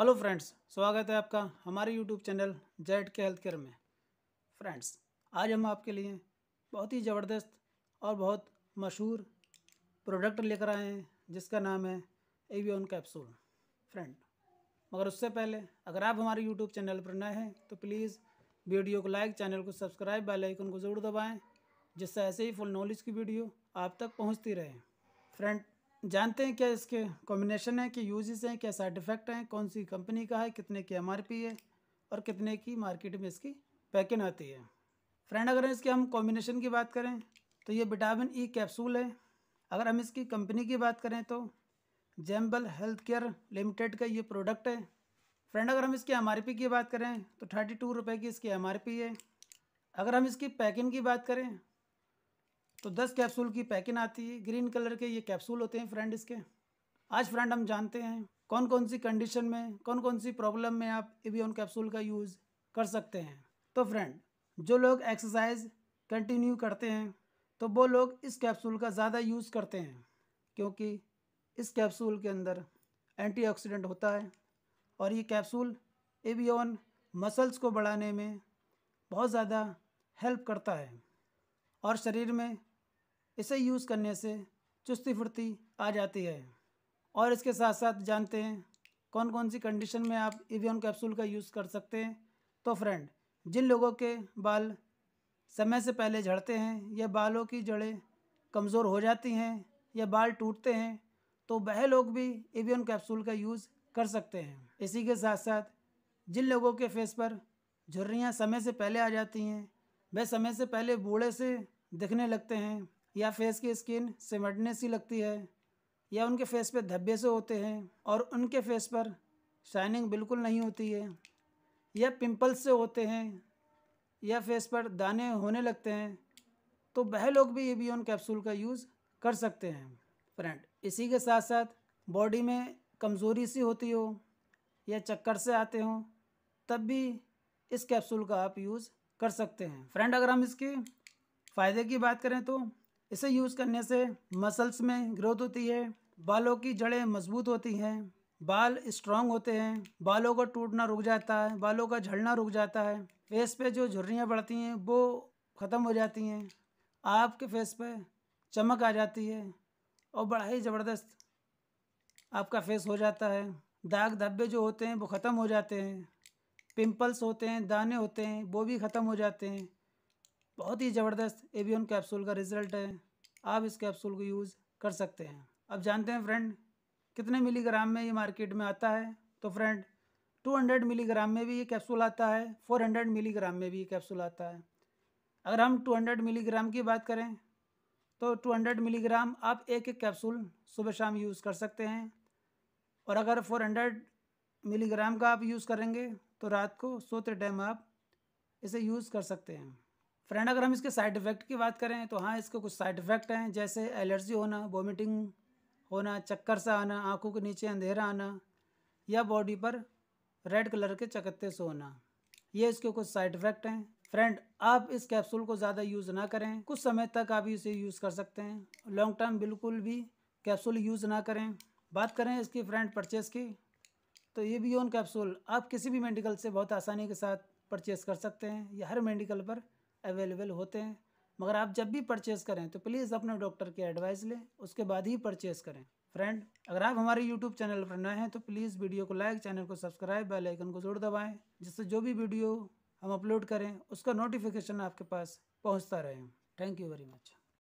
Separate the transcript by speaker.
Speaker 1: hello friends स्वागत है आपका हमारे YouTube channel Z K health care में फ्रेंड्स आज हम आपके लिए बहुत ही ज़बरदस्त और बहुत मशहूर प्रोडक्ट लेकर आए हैं जिसका नाम है एवियन कैप्सूल फ्रेंड मगर उससे पहले अगर आप हमारे यूट्यूब चैनल पर नए हैं तो प्लीज़ वीडियो को लाइक चैनल को सब्सक्राइब बेल आइकन को ज़रूर दबाएँ जिससे ऐसे ही फुल नॉलेज की वीडियो आप तक पहुँचती रहे फ्रेंड जानते हैं क्या इसके कॉम्बिनेशन है कि यूजेस हैं क्या साइड इफ़ेक्ट हैं कौन सी कंपनी का है कितने की एम है और कितने की मार्केट में इसकी पैकिंग आती है फ्रेंड अगर इसके हम कॉम्बिनेशन की बात करें तो ये विटामिन ई कैप्सूल है अगर हम इसकी कंपनी की बात करें तो जैम्बल हेल्थ केयर लिमिटेड का ये प्रोडक्ट है फ्रेंड अगर हम इसकी एम की बात करें तो थर्टी टू रुपये की इसकी एम है अगर हम इसकी पैकिंग की बात करें तो 10 कैप्सूल की पैकिंग आती है ग्रीन कलर के ये कैप्सूल होते हैं फ्रेंड इसके आज फ्रेंड हम जानते हैं कौन कौन सी कंडीशन में कौन कौन सी प्रॉब्लम में आप ऑन कैप्सूल का यूज़ कर सकते हैं तो फ्रेंड जो लोग एक्सरसाइज कंटिन्यू करते हैं तो वो लोग इस कैप्सूल का ज़्यादा यूज़ करते हैं क्योंकि इस कैप्सूल के अंदर एंटीऑक्सीडेंट होता है और ये कैप्सूल एवियन मसल्स को बढ़ाने में बहुत ज़्यादा हेल्प करता है और शरीर में इसे यूज़ करने से चुस्ती फुर्ती आ जाती है और इसके साथ साथ जानते हैं कौन कौन सी कंडीशन में आप इवियन कैप्सूल का यूज़ कर सकते हैं तो फ्रेंड जिन लोगों के बाल समय से पहले झड़ते हैं या बालों की जड़ें कमज़ोर हो जाती हैं या बाल टूटते हैं तो वह लोग भी एवियन कैप्सूल का यूज़ कर सकते हैं इसी के साथ साथ जिन लोगों के फेस पर झुर्रियाँ समय से पहले आ जाती हैं वह समय से पहले बूढ़े से दिखने लगते हैं या फेस की स्किन सिमटने सी लगती है या उनके फेस पे धब्बे से होते हैं और उनके फेस पर शाइनिंग बिल्कुल नहीं होती है या पिंपल्स से होते हैं या फेस पर दाने होने लगते हैं तो वह लोग भी ये उन कैप्सूल का यूज़ कर सकते हैं फ्रेंड इसी के साथ साथ बॉडी में कमज़ोरी सी होती हो या चक्कर से आते हों तब भी इस कैप्सूल का आप यूज़ कर सकते हैं फ्रेंड अगर हम इसके फ़ायदे की बात करें तो इसे यूज़ करने से मसल्स में ग्रोथ होती है बालों की जड़ें मजबूत होती हैं बाल स्ट्रांग होते हैं बालों का टूटना रुक जाता है बालों का झड़ना रुक जाता है फेस पे जो झुर्रियाँ बढ़ती हैं वो ख़त्म हो जाती हैं आपके फेस पे चमक आ जाती है और बड़ा ही ज़बरदस्त आपका फेस हो जाता है दाग धब्बे जो होते हैं वो ख़त्म हो जाते हैं पिंपल्स होते हैं दाने होते हैं वो भी ख़त्म हो जाते हैं बहुत ही ज़बरदस्त एवियन कैप्सूल का रिजल्ट है आप इस कैप्सूल को यूज़ कर सकते हैं अब जानते हैं फ्रेंड कितने मिलीग्राम में ये मार्केट में आता है तो फ्रेंड 200 मिलीग्राम में भी ये कैप्सूल आता है 400 मिलीग्राम में भी ये कैप्सूल आता है अगर हम 200 मिलीग्राम की बात करें तो 200 मिलीग्राम आप एक एक कैप्सूल सुबह शाम यूज़ कर सकते हैं और अगर 400 मिलीग्राम का आप यूज़ करेंगे तो रात को सोते टाइम आप इसे यूज़ कर सकते हैं फ्रेंड अगर हम इसके साइड इफ़ेक्ट की बात करें तो हाँ इसके कुछ साइड इफ़ेक्ट हैं जैसे एलर्जी होना वॉमिटिंग होना चक्कर सा आना आंखों के नीचे अंधेरा आना या बॉडी पर रेड कलर के चकत्ते से होना ये इसके कुछ साइड इफ़ेक्ट हैं फ्रेंड आप इस कैप्सूल को ज़्यादा यूज़ ना करें कुछ समय तक आप इसे यूज़ कर सकते हैं लॉन्ग टर्म बिल्कुल भी कैप्सूल यूज़ ना करें बात करें इसकी फ्रेंड परचेज़ की तो ये भी ओन कैप्सूल आप किसी भी मेडिकल से बहुत आसानी के साथ परचेज़ कर सकते हैं या हर मेडिकल पर अवेलेबल होते हैं मगर आप जब भी परचेज़ करें तो प्लीज़ अपने डॉक्टर की एडवाइस लें उसके बाद ही परचेज़ करें फ्रेंड अगर आप हमारे यूट्यूब चैनल पर नए हैं तो प्लीज़ वीडियो को लाइक चैनल को सब्सक्राइब बेल आइकन को जरूर दबाएं जिससे जो भी वीडियो हम अपलोड करें उसका नोटिफिकेशन आपके पास पहुंचता रहे थैंक यू वेरी मच